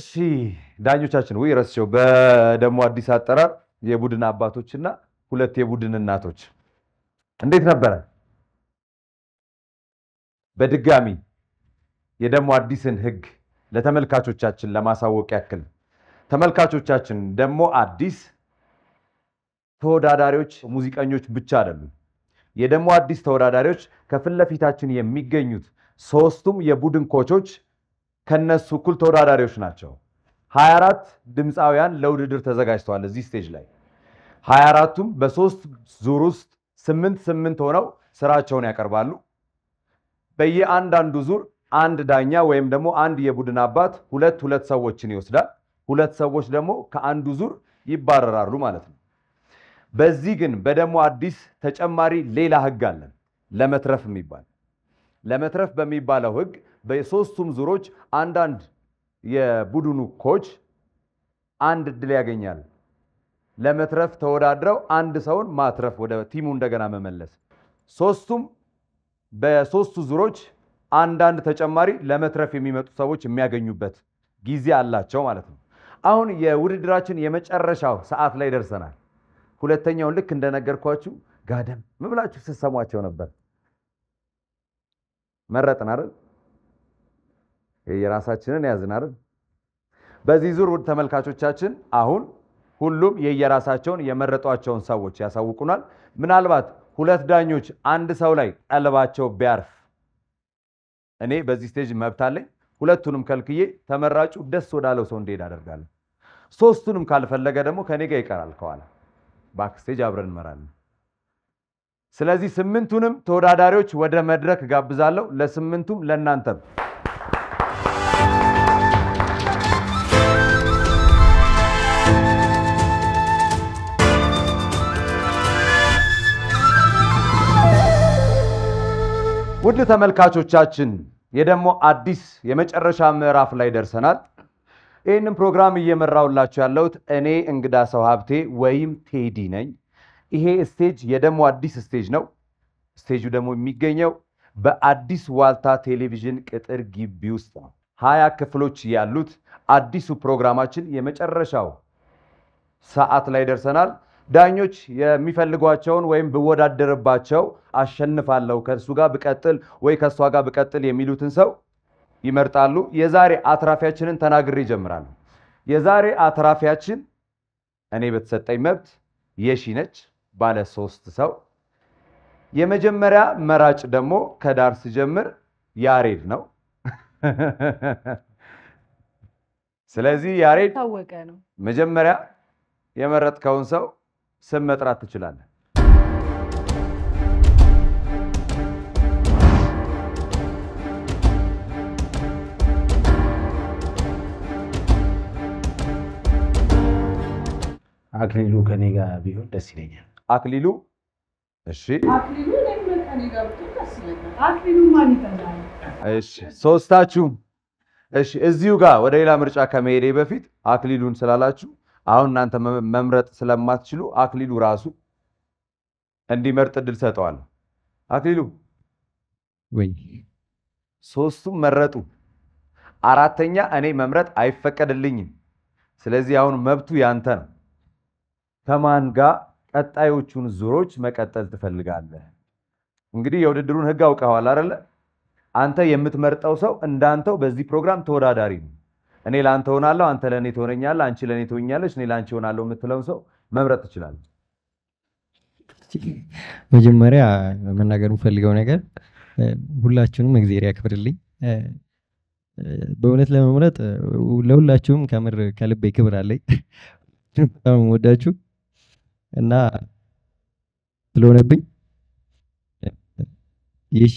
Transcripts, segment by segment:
እሺ ዳኞቻችን ወይ ረስቸው በደሞ አዲስ አጠራር የቡድን አባቶችና ሁለት የቡድን እናቶች እንዴት ነበረ? በድጋሚ የደሞ አዲስን ህግ ለተመልካቾቻችን ለማሳወቅ ያክል ተመልካቾቻችን ደግሞ አዲስ ተወዳዳሪዎች ሙዚቀኞች ብቻ አይደሉም። የደሞ አዲስ ተወዳዳሪዎች ከፊት ለፊታችን የሚገኙት ሶስቱም የቡድን ኮቾች ከነሱ እኩል ተወዳዳሪዎች ናቸው። 24 ድምፃውያን ለውድድር ተዘጋጅተዋል። እዚህ ስቴጅ ላይ 24ቱም በሶስት ዙር ውስጥ ስምንት ስምንት ሆነው ስራቸውን ያቀርባሉ። በየአንዳንዱ ዙር አንድ ዳኛ ወይም ደግሞ አንድ የቡድን አባት ሁለት ሁለት ሰዎችን ይወስዳል። ሁለት ሰዎች ደግሞ ከአንዱ ዙር ይባረራሉ ማለት ነው። በዚህ ግን በደሞ አዲስ ተጨማሪ ሌላ ህግ አለን። ለመትረፍ የሚባል ለመትረፍ በሚባለው ህግ በሶስቱም ዙሮች አንዳንድ የቡድኑ ኮች አንድ እድል ያገኛል። ለመትረፍ ተወዳድረው አንድ ሰውን ማትረፍ ወደ ቲሙ እንደገና መመለስ። ሶስቱም በሶስቱ ዙሮች አንዳንድ ተጨማሪ ለመትረፍ የሚመጡ ሰዎች የሚያገኙበት ጊዜ አላቸው ማለት ነው። አሁን የውድድራችን የመጨረሻው ሰዓት ላይ ደርሰናል። ሁለተኛውን ልክ እንደነገርኳችሁ ጋደም ምብላችሁ ብላችሁ ስትሰሟቸው ነበር? መረጥን አይደል? የየራሳችንን ያዝን አይደል? በዚህ ዙር ውድ ተመልካቾቻችን አሁን ሁሉም የየራሳቸውን የመረጧቸውን ሰዎች ያሳውቁናል። ምናልባት ሁለት ዳኞች አንድ ሰው ላይ ጠልባቸው ቢያርፍ እኔ በዚህ ስቴጅ መብት አለኝ። ሁለቱንም ከልክዬ ተመራጩ ደስ ወዳለው ሰው እንዲሄድ አደርጋለሁ። ሶስቱንም ካልፈለገ ደግሞ ከኔ ጋር ይቀራል። ከኋላ ባክስቴጅ አብረን እንመራለን። ስለዚህ ስምንቱንም ተወዳዳሪዎች ወደ መድረክ ጋብዛለሁ። ለስምንቱም ለእናንተም ውድ ተመልካቾቻችን የደግሞ አዲስ የመጨረሻ ምዕራፍ ላይ ደርሰናል። ይህንም ፕሮግራም እየመራውላችሁ ያለሁት እኔ እንግዳ ሰው ሀብቴ ወይም ቴዲ ነኝ። ይሄ ስቴጅ የደግሞ አዲስ ስቴጅ ነው። ስቴጁ ደግሞ የሚገኘው በአዲስ ዋልታ ቴሌቪዥን ቅጥር ግቢ ውስጥ ነው። ሀያ ክፍሎች ያሉት አዲሱ ፕሮግራማችን የመጨረሻው ሰዓት ላይ ደርሰናል። ዳኞች የሚፈልጓቸውን ወይም ብወዳደርባቸው አሸንፋለሁ ከእሱ ጋር ብቀጥል ወይ ከእሷ ጋር ብቀጥል የሚሉትን ሰው ይመርጣሉ። የዛሬ አትራፊያችንን ተናግሬ ይጀምራሉ። የዛሬ አትራፊያችን እኔ በተሰጠኝ መብት የሺ ነች፣ ባለ ሶስት ሰው። የመጀመሪያ መራጭ ደግሞ ከዳር ሲጀምር ያሬድ ነው። ስለዚህ ያሬድ መጀመሪያ የመረጥከውን ሰው ስም መጥራት ትችላለህ። አክሊሉ ከኔ ጋር ቢሆን ደስ ይለኛል። አክሊሉ እሺ፣ እሺ፣ ሶስታችሁም እሺ። እዚሁ ጋር ወደ ሌላ ምርጫ ከመሄዴ በፊት አክሊሉን ስላላችሁ አሁን እናንተ መምረጥ ስለማትችሉ አክሊሉ ራሱ እንዲመርጥ እድል ሰጠዋለሁ። አክሊሉ ወይ ሶስቱም መረጡ። አራተኛ እኔ መምረጥ አይፈቀድልኝም። ስለዚህ አሁን መብቱ ያንተ ነው። ከማን ጋር ቀጣዮቹን ዙሮች መቀጠል ትፈልጋለህ? እንግዲህ የውድድሩን ህግ አውቀዋል አይደለ? አንተ የምትመርጠው ሰው እንዳንተው በዚህ ፕሮግራም ተወዳዳሪ ነው። እኔ ለአንተ ሆናለሁ፣ አንተ ለእኔ ትሆነኛለህ፣ አንቺ ለእኔ ትሆኛለች፣ እኔ ለአንቺ ሆናለሁ የምትለውን ሰው መምረጥ ትችላለህ። መጀመሪያ መናገር የምፈልገው ነገር ሁላችሁንም እግዜር ያክብርልኝ። በእውነት ለመምረጥ ለሁላችሁም ከምር ከልቤ ክብር አለኝ። በጣም ወዳችሁ እና ስለሆነብኝ ይህ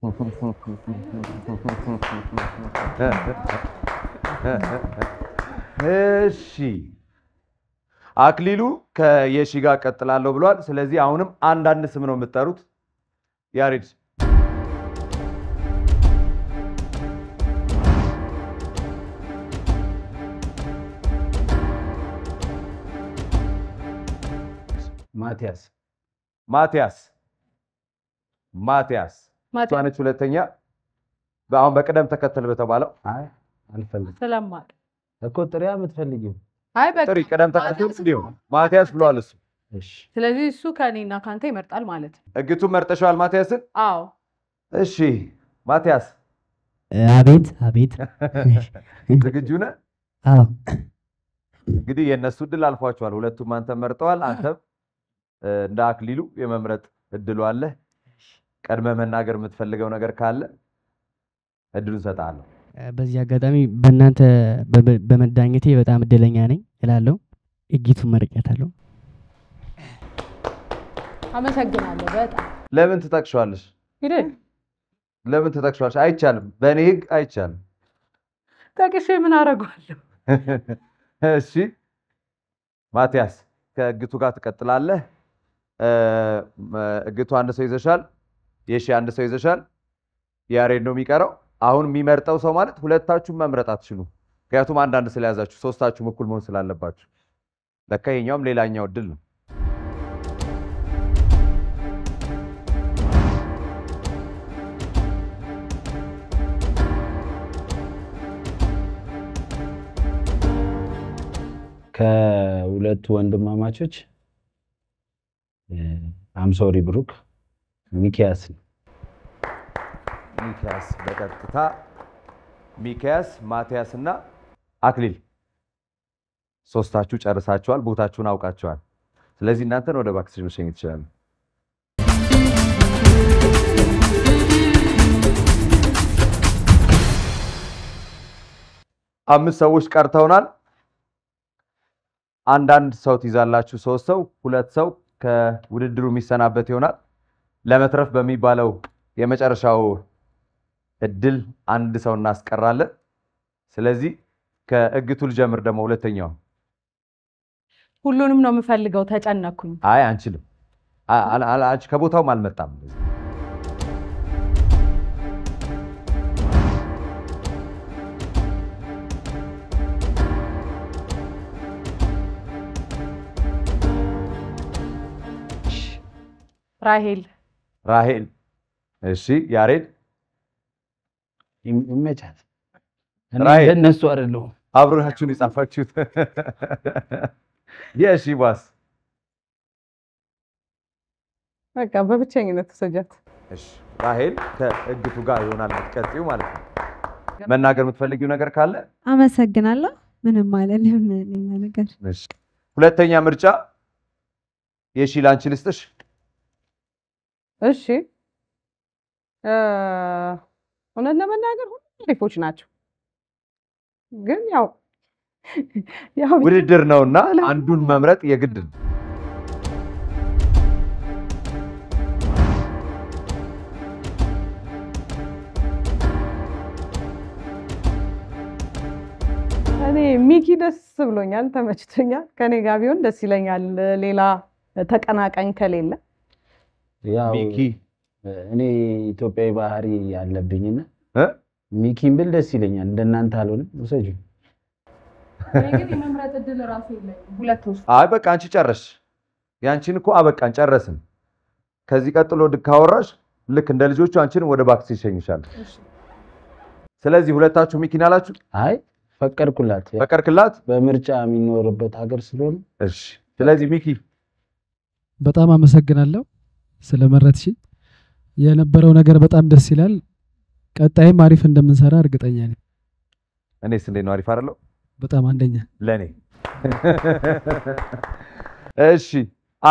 እሺ አክሊሉ ከየሺ ጋር ቀጥላለሁ ብሏል። ስለዚህ አሁንም አንዳንድ ስም ነው የምትጠሩት። ያሬድ ማቲያስ ማቲያስ ማቲያስ እሷነች ሁለተኛ። አሁን በቅደም ተከተል በተባለው እኮ ጥሪ የምትፈልጊው ጥሪ ቅደም ተከተል እንዲሁ ማቲያስ ብሏል እሱ። ስለዚህ እሱ ከእኔና ከአንተ ይመርጣል ማለት ነው። እግቱ መርጠሻዋል ማቲያስን? አዎ። እሺ ማቲያስ። አቤት አቤት። ዝግጁ ነህ? አዎ። እንግዲህ የእነሱ እድል አልፏቸዋል። ሁለቱም አንተ መርጠዋል። አንተም እንደ አክሊሉ የመምረጥ እድሉ አለህ። ቀድመ መናገር የምትፈልገው ነገር ካለ እድሉ ሰጣለሁ። በዚህ አጋጣሚ በእናንተ በመዳኘቴ በጣም እድለኛ ነኝ እላለሁ። እጊቱ መርቄታለሁ። አመሰግናለሁ። በጣም ለምን ትጠቅሸዋለሽ? ለምን ትጠቅሸዋለሽ? አይቻልም፣ በእኔ ህግ አይቻልም። ጠቅሼ ምን አደርገዋለሁ? እሺ ማቲያስ፣ ከእግቱ ጋር ትቀጥላለህ። እግቱ አንድ ሰው ይዘሻል። የሺ አንድ ሰው ይዘሻል። ያሬድ ነው የሚቀረው። አሁን የሚመርጠው ሰው ማለት ሁለታችሁም መምረጥ አትችሉ። ምክንያቱም አንዳንድ ስለያዛችሁ ሶስታችሁም እኩል መሆን ስላለባችሁ። ለካ ይሄኛውም ሌላኛው ድል ነው። ከሁለቱ ወንድማማቾች አምሶሪ ብሩክ ሚኪያስ ነው። ሚኪያስ በቀጥታ ሚኪያስ፣ ማቲያስ እና አክሊል ሶስታችሁ ጨርሳችኋል። ቦታችሁን አውቃችኋል። ስለዚህ እናንተን ወደ ባክስሪ መሸኘት ይችላል። አምስት ሰዎች ቀርተውናል። አንዳንድ ሰው ትይዛላችሁ። ሶስት ሰው፣ ሁለት ሰው ከውድድሩ የሚሰናበት ይሆናል። ለመትረፍ በሚባለው የመጨረሻው እድል አንድ ሰው እናስቀራለን። ስለዚህ ከእግቱ ልጀምር። ደግሞ ሁለተኛው ሁሉንም ነው የምፈልገው። ተጨነኩኝ። አይ አንችልም፣ ከቦታውም አልመጣም። ራሄል ራሄል እሺ፣ ያሬድ ይመቻት። ራሄል እነሱ አይደለሁም አብራችሁን የጻፋችሁት የሺ ባስ በቃ በብቸኝነት ተሰጃት። ራሄል ከእግቱ ጋር ይሆናል የምትቀጥይው ማለት ነው። መናገር የምትፈልጊው ነገር ካለ አመሰግናለሁ። ምንም አለልም ነገር። ሁለተኛ ምርጫ የሺ ላንቺ ልስጥሽ። እሺ እውነት ለመናገር ሁሉም አሪፎች ናቸው። ግን ያው ውድድር ነው እና አንዱን መምረጥ የግድ ነው። እኔ ሚኪ ደስ ብሎኛል፣ ተመችቶኛል። ከኔ ጋር ቢሆን ደስ ይለኛል፣ ሌላ ተቀናቃኝ ከሌለ ሚኪ እኔ ኢትዮጵያዊ ባህሪ ያለብኝና ሚኪን ብል ደስ ይለኛል። እንደናንተ አልሆንም። ውሰጂው። አይ በቃ አንቺ ጨረስሽ። ያንቺን እኮ አበቃን፣ ጨረስን። ከዚህ ቀጥሎ ካወራሽ ልክ እንደ ልጆቹ አንቺን ወደ ባክስ ይሸኝሻል። ስለዚህ ሁለታችሁ ሚኪን አላችሁ። አይ ፈቀድኩላት፣ ፈቀድክላት በምርጫ የሚኖርበት ሀገር ስለሆነ። እሺ። ስለዚህ ሚኪ በጣም አመሰግናለሁ። ስለመረጥሽኝ የነበረው ነገር በጣም ደስ ይላል። ቀጣይም አሪፍ እንደምንሰራ እርግጠኛ ነኝ። እኔስ እንዴት ነው? አሪፍ አይደለው? በጣም አንደኛ ለኔ። እሺ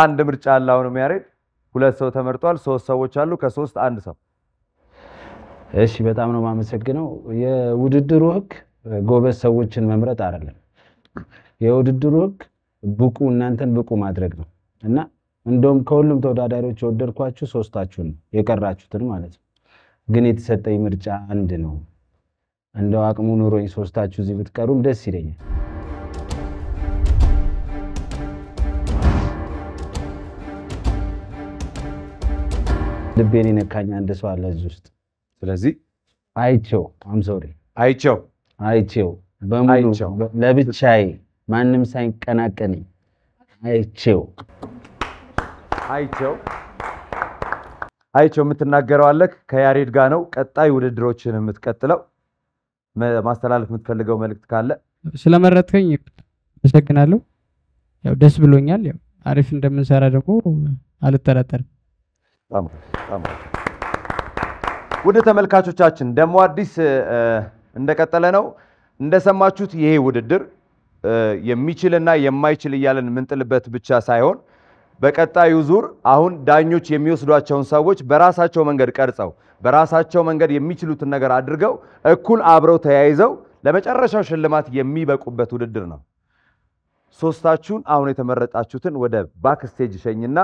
አንድ ምርጫ አለ። አሁንም ያሬድ ሁለት ሰው ተመርጧል። ሶስት ሰዎች አሉ፣ ከሶስት አንድ ሰው። እሺ በጣም ነው የማመሰግነው። የውድድሩ ህግ ጎበዝ ሰዎችን መምረጥ አይደለም። የውድድሩ ህግ ብቁ እናንተን ብቁ ማድረግ ነው እና እንደውም ከሁሉም ተወዳዳሪዎች የወደድኳችሁ ሶስታችሁን የቀራችሁትን ማለት ነው። ግን የተሰጠኝ ምርጫ አንድ ነው። እንደው አቅሙ ኑሮኝ ሶስታችሁ እዚህ ብትቀሩም ደስ ይለኛል። ልቤን የነካኝ አንድ ሰው አለ እዚህ ውስጥ። ስለዚህ አይቼው አምሰሪ አይቼው አይቼው በሙሉ ለብቻዬ ማንም ሳይቀናቀነኝ አይቼው አይቸው አይቸው የምትናገረው አለክ ከያሬድ ጋር ነው። ቀጣይ ውድድሮችን የምትቀጥለው ማስተላለፍ የምትፈልገው መልእክት ካለ ስለመረጥከኝ አመሰግናለሁ። ያው ደስ ብሎኛል። ያው አሪፍ እንደምንሰራ ደግሞ አልጠረጠርም። ውድ ተመልካቾቻችን ደግሞ አዲስ እንደቀጠለ ነው። እንደሰማችሁት ይሄ ውድድር የሚችልና የማይችል እያለን የምንጥልበት ብቻ ሳይሆን በቀጣዩ ዙር አሁን ዳኞች የሚወስዷቸውን ሰዎች በራሳቸው መንገድ ቀርጸው በራሳቸው መንገድ የሚችሉትን ነገር አድርገው እኩል አብረው ተያይዘው ለመጨረሻው ሽልማት የሚበቁበት ውድድር ነው። ሶስታችሁን አሁን የተመረጣችሁትን ወደ ባክስቴጅ ሸኝና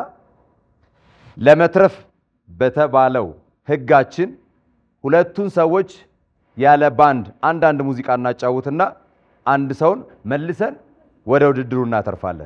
ለመትረፍ በተባለው ህጋችን ሁለቱን ሰዎች ያለ ባንድ አንዳንድ ሙዚቃ እናጫውትና አንድ ሰውን መልሰን ወደ ውድድሩ እናተርፋለን።